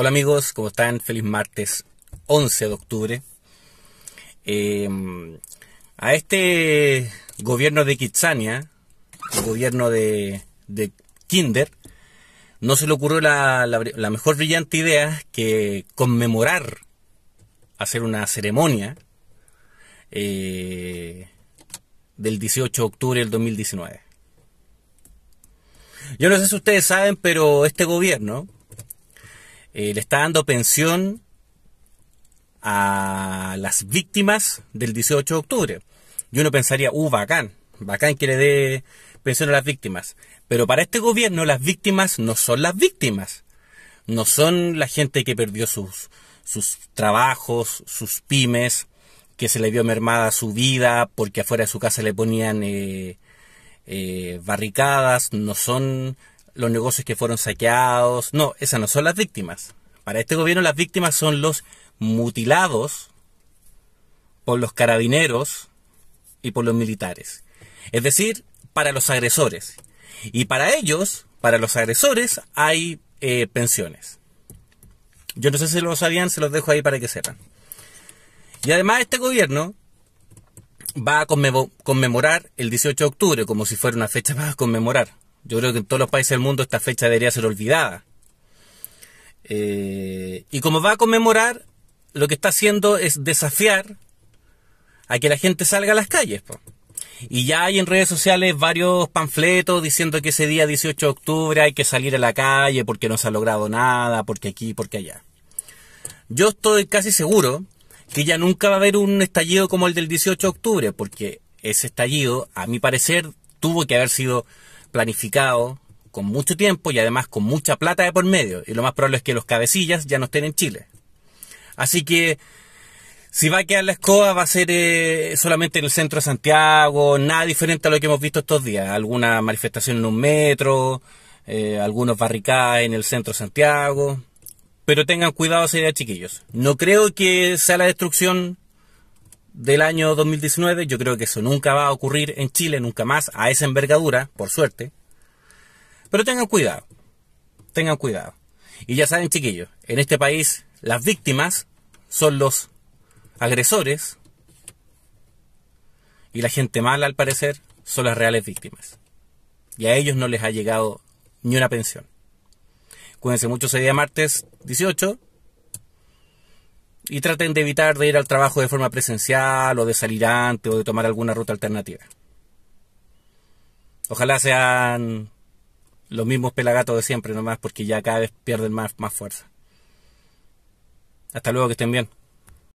Hola amigos, ¿cómo están? Feliz martes 11 de octubre. Em, a este gobierno de Kitsania, el gobierno de, Kinder, no se le ocurrió la, mejor brillante idea que conmemorar, hacer una ceremonia eh, del 18 de octubre del 2019. Yo no sé si ustedes saben, pero este gobierno, eh, le está dando pensión a las víctimas del 18 de octubre. Y uno pensaría, uh, bacán, bacán que le dé pensión a las víctimas. Pero para este gobierno las víctimas no son las víctimas. No son la gente que perdió sus, sus trabajos, sus pymes, que se le vio mermada su vida porque afuera de su casa le ponían eh, eh, barricadas. No son los negocios que fueron saqueados. No, esas no son las víctimas. Para este gobierno las víctimas son los mutilados por los carabineros y por los militares. Es decir, para los agresores. Y para ellos, para los agresores, hay eh, pensiones. Yo no sé si lo sabían, se los dejo ahí para que sepan. Y además este gobierno va a conmemorar el 18 de octubre como si fuera una fecha para conmemorar. Yo creo que en todos los países del mundo esta fecha debería ser olvidada. Eh, y como va a conmemorar, lo que está haciendo es desafiar a que la gente salga a las calles. Y ya hay en redes sociales varios panfletos diciendo que ese día 18 de octubre hay que salir a la calle porque no se ha logrado nada, porque aquí, porque allá. Yo estoy casi seguro que ya nunca va a haber un estallido como el del 18 de octubre, porque ese estallido, a mi parecer, tuvo que haber sido planificado con mucho tiempo y además con mucha plata de por medio. Y lo más probable es que los cabecillas ya no estén en Chile. Así que si va a quedar la escoba va a ser eh, solamente en el centro de Santiago, nada diferente a lo que hemos visto estos días. Alguna manifestación en un metro, eh, algunos barricadas en el centro de Santiago. Pero tengan cuidado, sería chiquillos. No creo que sea la destrucción del año 2019. Yo creo que eso nunca va a ocurrir en Chile, nunca más, a esa envergadura, por suerte. Pero tengan cuidado, tengan cuidado. Y ya saben, chiquillos, en este país las víctimas son los agresores y la gente mala, al parecer, son las reales víctimas. Y a ellos no les ha llegado ni una pensión. Cuídense mucho ese día martes 18 y traten de evitar de ir al trabajo de forma presencial o de salir antes o de tomar alguna ruta alternativa. Ojalá sean los mismos pelagatos de siempre nomás porque ya cada vez pierden más, más fuerza. Hasta luego, que estén bien.